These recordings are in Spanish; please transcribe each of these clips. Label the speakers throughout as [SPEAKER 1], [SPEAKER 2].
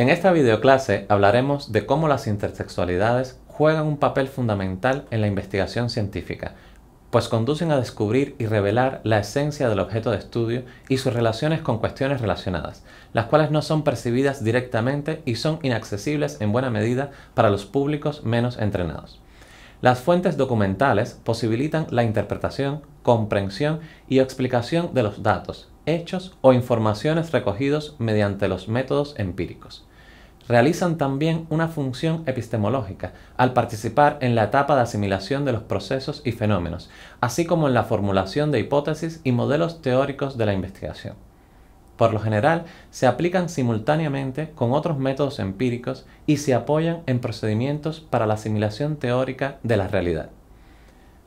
[SPEAKER 1] En esta videoclase hablaremos de cómo las intersexualidades juegan un papel fundamental en la investigación científica, pues conducen a descubrir y revelar la esencia del objeto de estudio y sus relaciones con cuestiones relacionadas, las cuales no son percibidas directamente y son inaccesibles en buena medida para los públicos menos entrenados. Las fuentes documentales posibilitan la interpretación, comprensión y explicación de los datos, hechos o informaciones recogidos mediante los métodos empíricos realizan también una función epistemológica al participar en la etapa de asimilación de los procesos y fenómenos, así como en la formulación de hipótesis y modelos teóricos de la investigación. Por lo general, se aplican simultáneamente con otros métodos empíricos y se apoyan en procedimientos para la asimilación teórica de la realidad.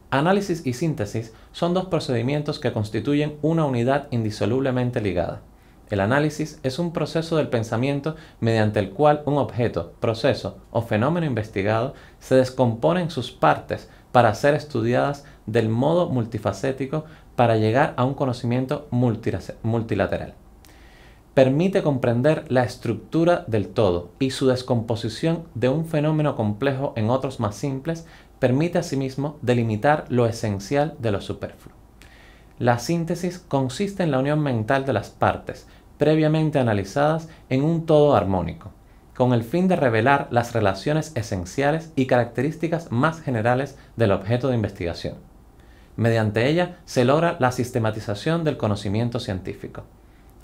[SPEAKER 1] Análisis y síntesis son dos procedimientos que constituyen una unidad indisolublemente ligada. El análisis es un proceso del pensamiento mediante el cual un objeto, proceso o fenómeno investigado se descompone en sus partes para ser estudiadas del modo multifacético para llegar a un conocimiento multilateral. Permite comprender la estructura del todo y su descomposición de un fenómeno complejo en otros más simples permite asimismo delimitar lo esencial de lo superfluo. La síntesis consiste en la unión mental de las partes, previamente analizadas en un todo armónico, con el fin de revelar las relaciones esenciales y características más generales del objeto de investigación. Mediante ella se logra la sistematización del conocimiento científico.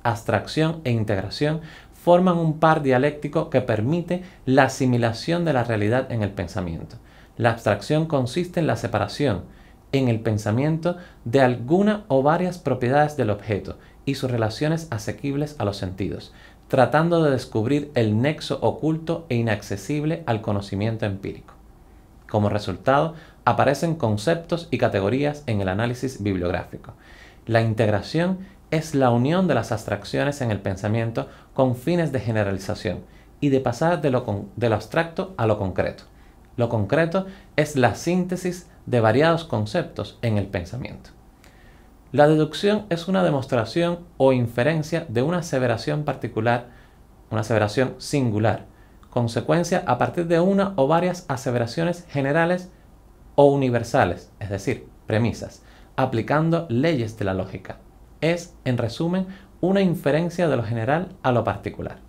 [SPEAKER 1] Abstracción e integración forman un par dialéctico que permite la asimilación de la realidad en el pensamiento. La abstracción consiste en la separación, en el pensamiento de alguna o varias propiedades del objeto y sus relaciones asequibles a los sentidos, tratando de descubrir el nexo oculto e inaccesible al conocimiento empírico. Como resultado, aparecen conceptos y categorías en el análisis bibliográfico. La integración es la unión de las abstracciones en el pensamiento con fines de generalización y de pasar de lo, abstracto a lo concreto. Lo concreto es la síntesis de variados conceptos en el pensamiento. La deducción es una demostración o inferencia de una aseveración particular, una aseveración singular, consecuencia a partir de una o varias aseveraciones generales o universales, es decir, premisas, aplicando leyes de la lógica. Es, en resumen, una inferencia de lo general a lo particular.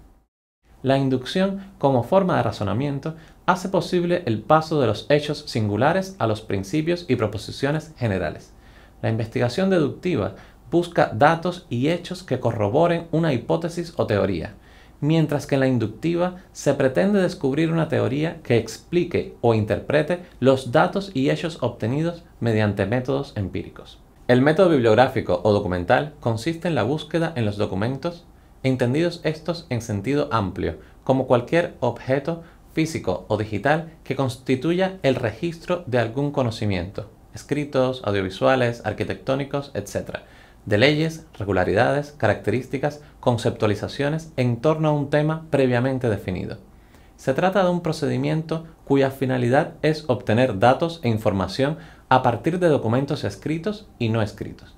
[SPEAKER 1] La inducción como forma de razonamiento hace posible el paso de los hechos singulares a los principios y proposiciones generales. La investigación deductiva busca datos y hechos que corroboren una hipótesis o teoría, mientras que en la inductiva se pretende descubrir una teoría que explique o interprete los datos y hechos obtenidos mediante métodos empíricos. El método bibliográfico o documental consiste en la búsqueda en los documentos entendidos estos en sentido amplio, como cualquier objeto físico o digital que constituya el registro de algún conocimiento, escritos, audiovisuales, arquitectónicos, etc., de leyes, regularidades, características, conceptualizaciones en torno a un tema previamente definido. Se trata de un procedimiento cuya finalidad es obtener datos e información a partir de documentos escritos y no escritos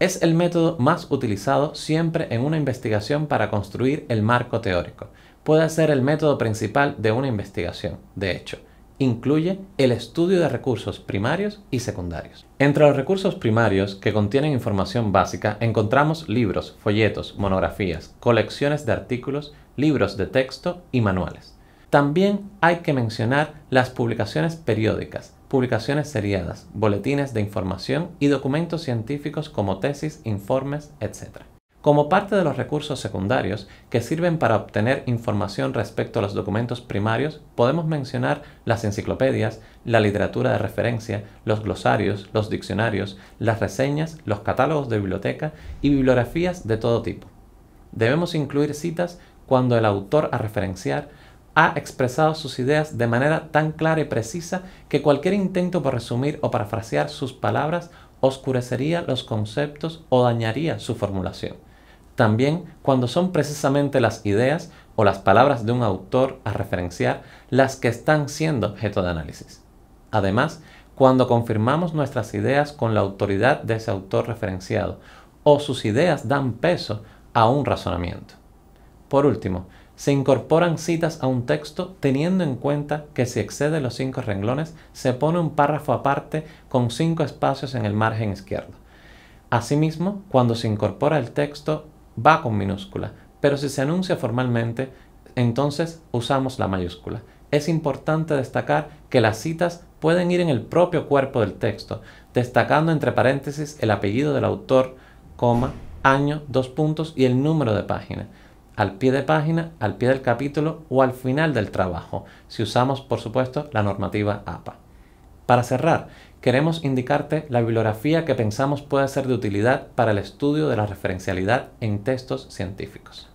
[SPEAKER 1] es el método más utilizado siempre en una investigación para construir el marco teórico. Puede ser el método principal de una investigación, de hecho. Incluye el estudio de recursos primarios y secundarios. Entre los recursos primarios que contienen información básica encontramos libros, folletos, monografías, colecciones de artículos, libros de texto y manuales. También hay que mencionar las publicaciones periódicas, publicaciones seriadas, boletines de información y documentos científicos como tesis, informes, etc. Como parte de los recursos secundarios que sirven para obtener información respecto a los documentos primarios, podemos mencionar las enciclopedias, la literatura de referencia, los glosarios, los diccionarios, las reseñas, los catálogos de biblioteca y bibliografías de todo tipo. Debemos incluir citas cuando el autor a referenciar ha expresado sus ideas de manera tan clara y precisa que cualquier intento por resumir o parafrasear sus palabras oscurecería los conceptos o dañaría su formulación. También cuando son precisamente las ideas o las palabras de un autor a referenciar las que están siendo objeto de análisis. Además, cuando confirmamos nuestras ideas con la autoridad de ese autor referenciado o sus ideas dan peso a un razonamiento. Por último, se incorporan citas a un texto teniendo en cuenta que si excede los cinco renglones se pone un párrafo aparte con cinco espacios en el margen izquierdo. Asimismo, cuando se incorpora el texto va con minúscula, pero si se anuncia formalmente, entonces usamos la mayúscula. Es importante destacar que las citas pueden ir en el propio cuerpo del texto, destacando entre paréntesis el apellido del autor, coma, año, dos puntos y el número de página al pie de página, al pie del capítulo o al final del trabajo, si usamos, por supuesto, la normativa APA. Para cerrar, queremos indicarte la bibliografía que pensamos puede ser de utilidad para el estudio de la referencialidad en textos científicos.